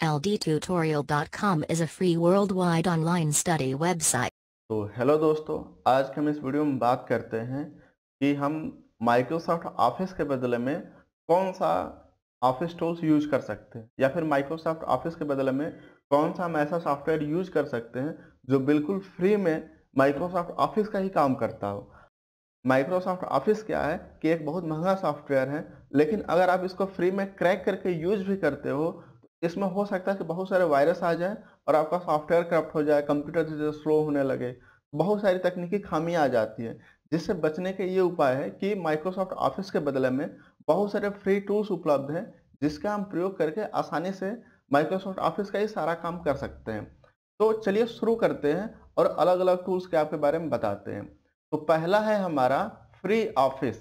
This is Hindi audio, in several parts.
ldtutorial.com is a free worldwide online study website. तो हेलो दोस्तों आज हम इस वीडियो में बात करते हैं कि हम माइक्रोसॉफ्ट ऑफिस के बदले में कौन सा ऑफिस टूल्स यूज कर सकते हैं या फिर माइक्रोसॉफ्ट ऑफिस के बदले में कौन सा हम ऐसा सॉफ्टवेयर यूज कर सकते हैं जो बिल्कुल फ्री में माइक्रोसॉफ्ट ऑफिस का ही काम करता हो माइक्रोसॉफ्ट ऑफिस क्या है कि एक बहुत महंगा सॉफ्टवेयर है लेकिन अगर आप इसको फ्री में क्रैक करके यूज भी करते हो इसमें हो सकता है कि बहुत सारे वायरस आ जाए और आपका सॉफ्टवेयर करप्ट हो जाए कंप्यूटर धीरे स्लो होने लगे बहुत सारी तकनीकी खामी आ जाती है जिससे बचने के ये उपाय है कि माइक्रोसॉफ्ट ऑफिस के बदले में बहुत सारे फ्री टूल्स उपलब्ध हैं जिसका हम प्रयोग करके आसानी से माइक्रोसॉफ्ट ऑफिस का ही सारा काम कर सकते हैं तो चलिए शुरू करते हैं और अलग अलग टूल्स के आपके बारे में बताते हैं तो पहला है हमारा फ्री ऑफिस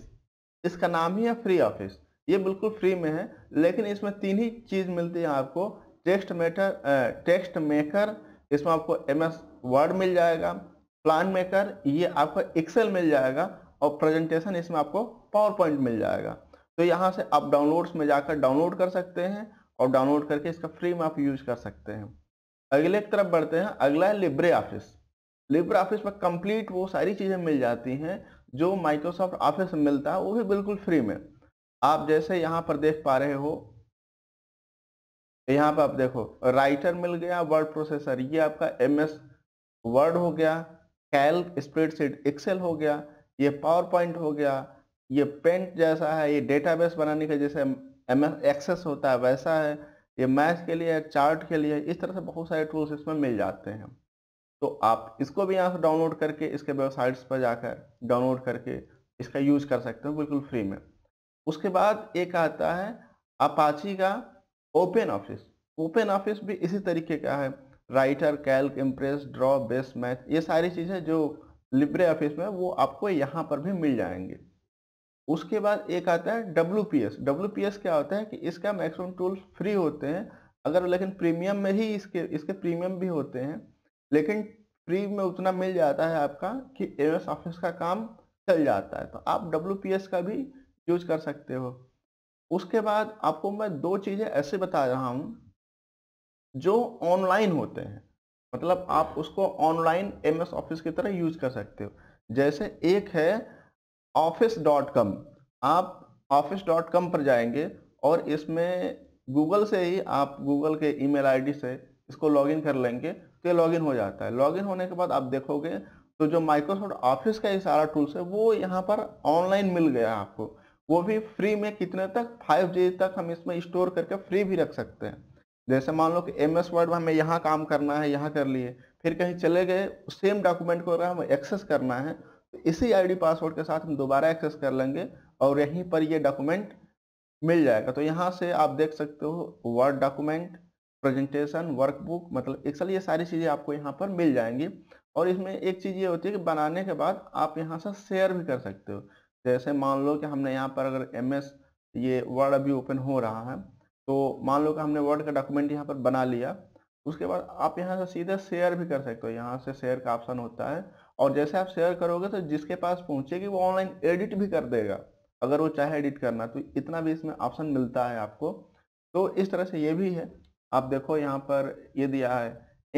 इसका नाम ही है फ्री ऑफिस ये बिल्कुल फ्री में है लेकिन इसमें तीन ही चीज़ मिलती है आपको टेक्स्ट मेटर टेक्स्ट मेकर इसमें आपको एम एस वर्ड मिल जाएगा प्लान मेकर ये आपको एक्सेल मिल जाएगा और प्रेजेंटेशन इसमें आपको पावर पॉइंट मिल जाएगा तो यहाँ से आप डाउनलोड्स में जाकर डाउनलोड कर सकते हैं और डाउनलोड करके इसका फ्री में आप यूज कर सकते हैं अगले तरफ बढ़ते हैं अगला है लिब्रे ऑफिस लिब्रे ऑफिस में कंप्लीट वो सारी चीज़ें मिल जाती हैं जो माइक्रोसॉफ्ट ऑफिस में मिलता है वो भी बिल्कुल फ्री में आप जैसे यहाँ पर देख पा रहे हो यहाँ पर आप देखो राइटर मिल गया वर्ड प्रोसेसर ये आपका एम एस वर्ड हो गया कैल्क स्प्रेडशीट एक्सेल हो गया ये पावर पॉइंट हो गया ये पेंट जैसा है ये डेटाबेस बनाने का जैसे एम एस एक्सेस होता है वैसा है ये मैथ के लिए चार्ट के लिए इस तरह से बहुत सारे टूल्स इसमें मिल जाते हैं तो आप इसको भी यहाँ से डाउनलोड करके इसके वेबसाइट्स पर जाकर डाउनलोड करके इसका यूज़ कर सकते हो बिल्कुल फ्री में उसके बाद एक आता है अपाची का ओपन ऑफिस ओपन ऑफिस भी इसी तरीके का है Writer Calc Impress Draw Base Math ये सारी चीज़ें जो लिब्रे ऑफिस में वो आपको यहाँ पर भी मिल जाएंगे उसके बाद एक आता है W P S W P S क्या होता है कि इसका मैक्सिमम टूल्स फ्री होते हैं अगर लेकिन प्रीमियम में ही इसके इसके प्रीमियम भी होते हैं लेकिन फ्री में उतना मिल जाता है आपका कि एम एस ऑफिस का काम चल जाता है तो आप डब्ल्यू पी एस का भी यूज कर सकते हो उसके बाद आपको मैं दो चीज़ें ऐसे बता रहा हूँ जो ऑनलाइन होते हैं मतलब आप उसको ऑनलाइन एम एस ऑफिस की तरह यूज कर सकते हो जैसे एक है ऑफिस डॉट कॉम आप ऑफिस डॉट कॉम पर जाएंगे और इसमें गूगल से ही आप गूगल के ईमेल आईडी से इसको लॉगिन कर लेंगे तो ये लॉगिन हो जाता है लॉगिन होने के बाद आप देखोगे तो जो माइक्रोसॉफ्ट ऑफिस का ये सारा टूल्स है वो यहाँ पर ऑनलाइन मिल गया आपको वो भी फ्री में कितने तक फाइव जी तक हम इसमें स्टोर करके फ्री भी रख सकते हैं जैसे मान लो कि एम एस वर्ड में हमें यहाँ काम करना है यहाँ कर लिए फिर कहीं चले गए सेम डॉक्यूमेंट को अगर हमें एक्सेस करना है तो इसी आईडी पासवर्ड के साथ हम दोबारा एक्सेस कर लेंगे और यहीं पर ये डॉक्यूमेंट मिल जाएगा तो यहाँ से आप देख सकते हो वर्ड डॉक्यूमेंट प्रेजेंटेशन वर्कबुक मतलब एक्सल ये सारी चीज़ें आपको यहाँ पर मिल जाएंगी और इसमें एक चीज़ ये होती है कि बनाने के बाद आप यहाँ से शेयर भी कर सकते हो जैसे मान लो कि हमने यहाँ पर अगर एम ये वर्ड अभी ओपन हो रहा है तो मान लो कि हमने वर्ड का डॉक्यूमेंट यहाँ पर बना लिया उसके बाद आप यहाँ से सीधा शेयर भी कर सकते हो यहाँ से शेयर का ऑप्शन होता है और जैसे आप शेयर करोगे तो जिसके पास पहुँचेगी वो ऑनलाइन एडिट भी कर देगा अगर वो चाहे एडिट करना तो इतना भी इसमें ऑप्शन मिलता है आपको तो इस तरह से ये भी है आप देखो यहाँ पर ये दिया है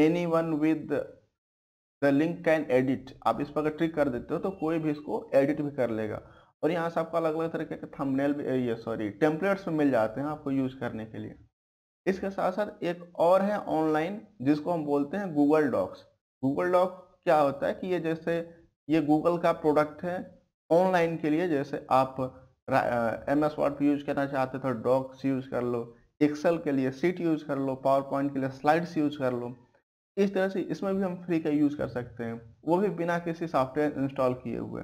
anyone with the link can edit आप इस पर अगर ट्रिक कर देते हो तो कोई भी इसको एडिट भी कर लेगा और यहाँ से आपको अलग अलग तरीके के थंबनेल भी ये सॉरी टेम्पलेट्स मिल जाते हैं आपको यूज करने के लिए इसके साथ साथ एक और है ऑनलाइन जिसको हम बोलते हैं गूगल डॉक्स गूगल डॉक क्या होता है कि ये जैसे ये गूगल का प्रोडक्ट है ऑनलाइन के लिए जैसे आप एम एस वर्ड यूज करना चाहते हो तो डॉक्स यूज कर लो एक्सेल के लिए सीट यूज कर लो पावर पॉइंट के लिए स्लाइड्स यूज कर लो इस तरह से इसमें भी हम फ्री का यूज़ कर सकते हैं वो भी बिना किसी सॉफ्टवेयर इंस्टॉल किए हुए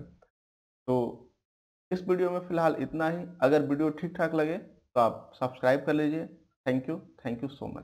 तो इस वीडियो में फ़िलहाल इतना ही अगर वीडियो ठीक ठाक लगे तो आप सब्सक्राइब कर लीजिए thank you thank you so much